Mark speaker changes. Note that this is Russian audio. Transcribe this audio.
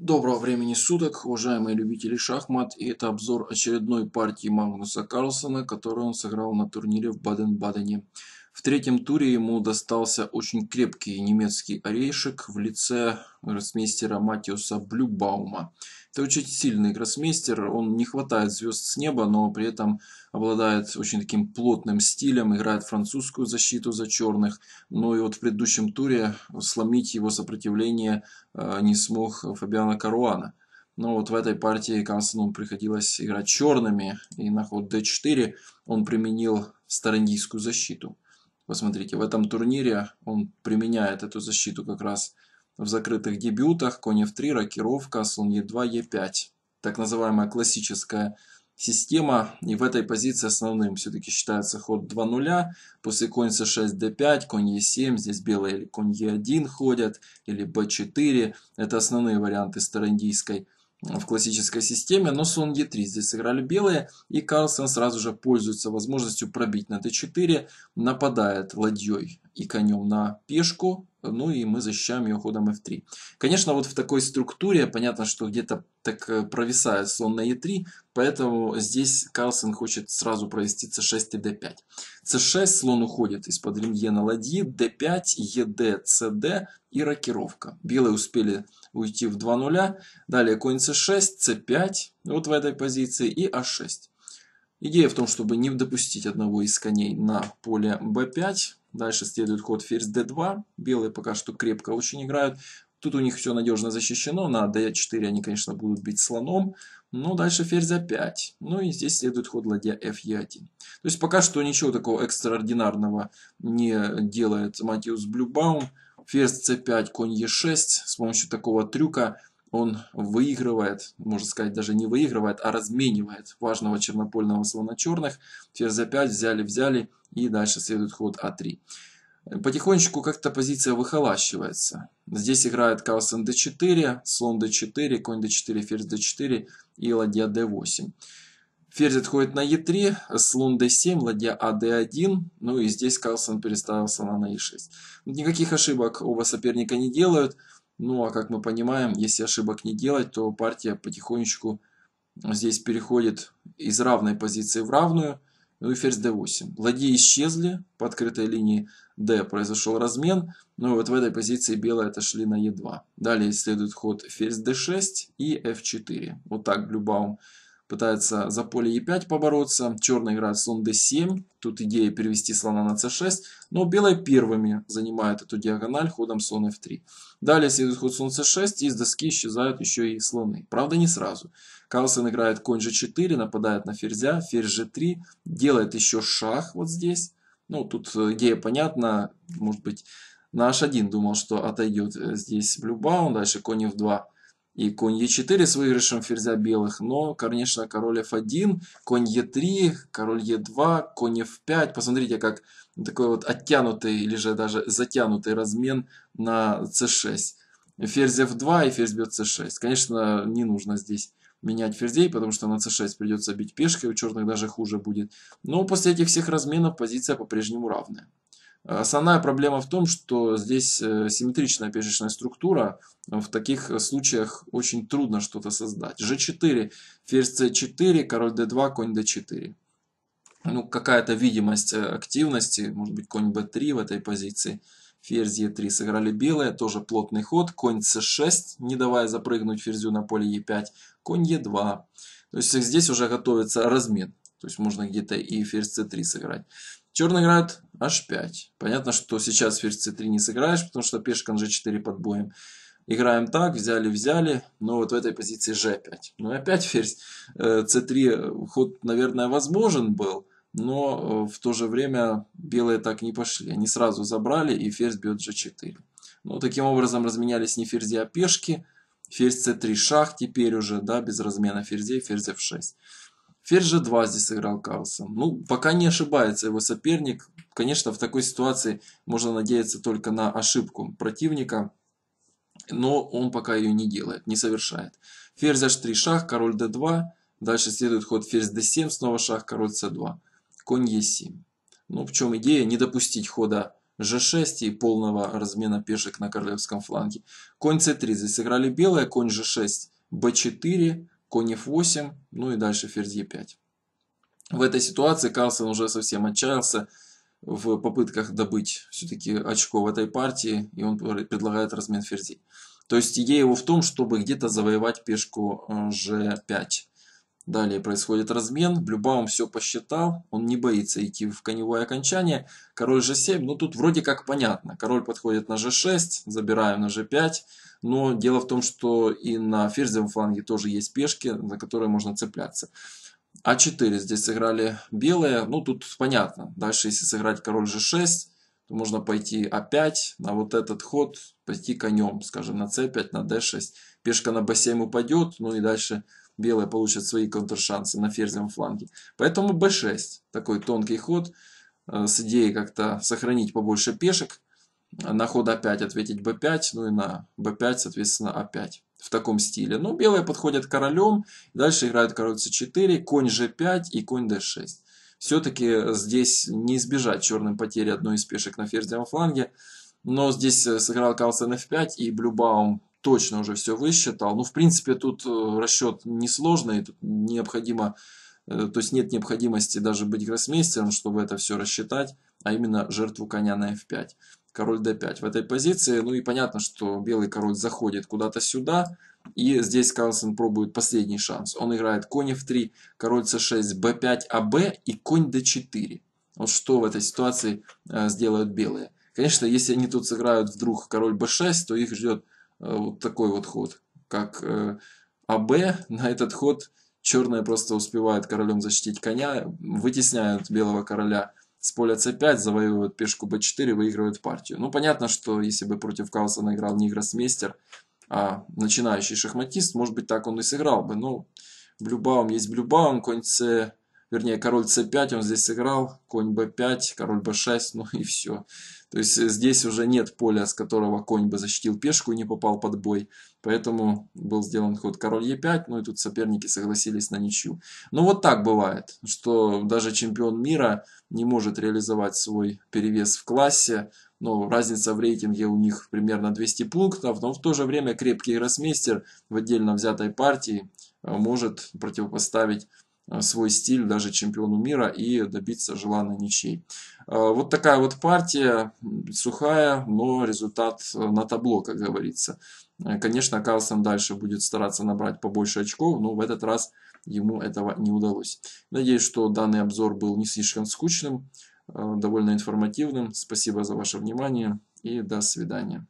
Speaker 1: Доброго времени суток, уважаемые любители шахмат, и это обзор очередной партии Магнуса Карлсона, которую он сыграл на турнире в Баден-Бадене. В третьем туре ему достался очень крепкий немецкий орешек в лице гроссмейстера Матиуса Блюбаума. Это очень сильный гроссмейстер, он не хватает звезд с неба, но при этом обладает очень таким плотным стилем, играет французскую защиту за черных. Но ну и вот в предыдущем туре сломить его сопротивление э, не смог Фабиана Каруана. Но вот в этой партии Кансону приходилось играть черными, и на ход d4 он применил старандийскую защиту посмотрите, в этом турнире он применяет эту защиту как раз в закрытых дебютах, конь f3, рокировка, слон e2, e5. Так называемая классическая система. И в этой позиции основным все-таки считается ход 2-0. После конь c6, d5, конь e7, здесь белые или конь e1 ходят, или b4. Это основные варианты староиндийской в классической системе, но слон Е3 здесь сыграли белые, и Карлсон сразу же пользуется возможностью пробить на d 4 нападает ладьей и конем на пешку, ну и мы защищаем ее ходом f3. Конечно, вот в такой структуре понятно, что где-то так э, провисает слон на e3, поэтому здесь Карлсон хочет сразу провести c6 и d5. c6 слон уходит из-под ремье на ладьи, d5, ед, cd и рокировка. Белые успели уйти в 2 нуля, далее конь c6, c5 вот в этой позиции и h а 6 Идея в том, чтобы не допустить одного из коней на поле b5, Дальше следует ход ферзь d2. Белые пока что крепко очень играют. Тут у них все надежно защищено. На d4 они, конечно, будут бить слоном. Но дальше ферзь a5. Ну и здесь следует ход ладья fe1. То есть пока что ничего такого экстраординарного не делает Матиус Блюбаум. Ферзь c5, конь e6. С помощью такого трюка он выигрывает, можно сказать, даже не выигрывает, а разменивает важного чернопольного слона черных. Ферзь за 5 взяли-взяли, и дальше следует ход А3. Потихонечку как-то позиция выхолащивается. Здесь играет Карлсон d4, слон d4, конь d4, ферзь d4 и ладья d8. Ферзь отходит на e3, слон d7, ладья ad1, а ну и здесь Карлсон переставил слона на e6. Никаких ошибок оба соперника не делают. Ну а как мы понимаем, если ошибок не делать, то партия потихонечку здесь переходит из равной позиции в равную. Ну и ферзь d8. Ладьи исчезли, по открытой линии d произошел размен. Ну и вот в этой позиции белые отошли на e2. Далее следует ход ферзь d6 и f4. Вот так Блюбаум пытается за поле e5 побороться. Черный играет слон d7. Тут идея перевести слона на c6. Но белые первыми занимают эту диагональ ходом слон f3. Далее следует ход слон c6. И с доски исчезают еще и слоны. Правда не сразу. Карлсон играет конь g4. Нападает на ферзя. Ферзь g3. Делает еще шах вот здесь. Ну тут э, идея понятна. Может быть на h1 думал, что отойдет э, здесь Блюбаун. Дальше конь f2 и конь Е4 с выигрышем ферзя белых, но, конечно, король F1, конь Е3, король Е2, конь F5. Посмотрите, как такой вот оттянутый или же даже затянутый размен на c6. Ферзь F2 и ферзь бьет c6. Конечно, не нужно здесь менять ферзей, потому что на c6 придется бить пешкой, у черных даже хуже будет. Но после этих всех разменов позиция по-прежнему равная. Основная проблема в том, что здесь э, симметричная пешечная структура, в таких случаях очень трудно что-то создать. g4, ферзь c4, король d2, конь d4. Ну, какая-то видимость э, активности, может быть, конь b3 в этой позиции. Ферзь e3 сыграли белые, тоже плотный ход. Конь c6, не давая запрыгнуть ферзю на поле e5. Конь e2. То есть здесь уже готовится размен. То есть можно где-то и ферзь c3 сыграть. Черный играет h5. Понятно, что сейчас ферзь c3 не сыграешь, потому что пешка на g4 под боем. Играем так, взяли-взяли, но вот в этой позиции g5. Ну и опять ферзь c3 э, ход, наверное, возможен был, но э, в то же время белые так не пошли. Они сразу забрали, и ферзь бьет g4. Ну, таким образом разменялись не ферзи, а пешки. Ферзь c3 шах теперь уже, да, без размена ферзей, ферзь f6 же 2 здесь сыграл Карлсон. Ну, пока не ошибается его соперник. Конечно, в такой ситуации можно надеяться только на ошибку противника, но он пока ее не делает, не совершает. Ферзь h3, шах, король d2. Дальше следует ход ферзь d7, снова шах, король c2. Конь e7. Ну, в чем идея? Не допустить хода g6 и полного размена пешек на королевском фланге. Конь c3 здесь сыграли белое, конь g6, b4, конь f8, ну и дальше ферзь e5. В этой ситуации Карлсон уже совсем отчаялся в попытках добыть все-таки очко в этой партии, и он предлагает размен ферзей. То есть идея его в том, чтобы где-то завоевать пешку g5. Э, Далее происходит размен. Блюбаум все посчитал. Он не боится идти в коневое окончание. Король g7. Ну, тут вроде как понятно. Король подходит на g6. Забираем на g5. Но дело в том, что и на ферзевом фланге тоже есть пешки, на которые можно цепляться. А4 здесь сыграли белые. Ну, тут понятно. Дальше, если сыграть король g6, то можно пойти опять на вот этот ход, пойти конем, скажем, на c5, на d6. Пешка на b7 упадет, ну и дальше белые получат свои контршансы на ферзевом фланге. Поэтому b6, такой тонкий ход, э, с идеей как-то сохранить побольше пешек, э, на ход a5 ответить b5, ну и на b5, соответственно, a5. В таком стиле. Ну, белые подходят королем, дальше играют король c4, конь g5 и конь d6. Все-таки э, здесь не избежать черным потери одной из пешек на ферзевом фланге. Но здесь э, сыграл Карлсон f5, и Блюбаум точно уже все высчитал. Ну, в принципе, тут э, расчет несложный, тут необходимо, то есть нет необходимости даже быть гроссмейстером, чтобы это все рассчитать, а именно жертву коня на f5 король d5 в этой позиции. Ну и понятно, что белый король заходит куда-то сюда. И здесь Карлсон пробует последний шанс. Он играет конь f3, король c6, b5, ab и конь d4. Вот что в этой ситуации э, сделают белые. Конечно, если они тут сыграют вдруг король b6, то их ждет э, вот такой вот ход, как э, ab. А На этот ход черные просто успевают королем защитить коня, вытесняют белого короля с поля c5, завоевывает пешку b4, выигрывает партию. Ну, понятно, что если бы против Каусона играл не гроссмейстер, а начинающий шахматист, может быть, так он и сыграл бы. Но ну, Блюбаум есть Блюбаум, конь c вернее, король c5 он здесь сыграл, конь b5, король b6, ну и все. То есть э, здесь уже нет поля, с которого конь бы защитил пешку и не попал под бой. Поэтому был сделан ход король e5, ну и тут соперники согласились на ничью. Но ну вот так бывает, что даже чемпион мира не может реализовать свой перевес в классе, но разница в рейтинге у них примерно 200 пунктов, но в то же время крепкий гроссмейстер в отдельно взятой партии э, может противопоставить а. свой стиль даже чемпиону мира и добиться желанной ничьей. А, вот такая вот партия, сухая, но результат э, на табло, как говорится. Э, конечно, Карлсон дальше будет стараться набрать побольше очков, но в этот раз ему этого не удалось. Надеюсь, что данный обзор был не слишком скучным, э, довольно информативным. Спасибо за ваше внимание и до свидания.